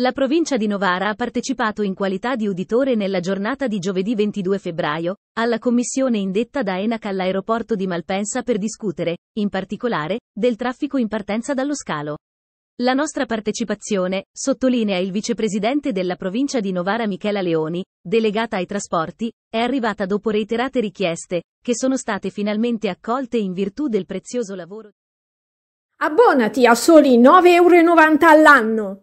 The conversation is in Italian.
La provincia di Novara ha partecipato in qualità di uditore nella giornata di giovedì 22 febbraio, alla commissione indetta da ENAC all'aeroporto di Malpensa per discutere, in particolare, del traffico in partenza dallo scalo. La nostra partecipazione, sottolinea il vicepresidente della provincia di Novara Michela Leoni, delegata ai trasporti, è arrivata dopo reiterate richieste, che sono state finalmente accolte in virtù del prezioso lavoro. Abbonati a soli 9,90 euro all'anno.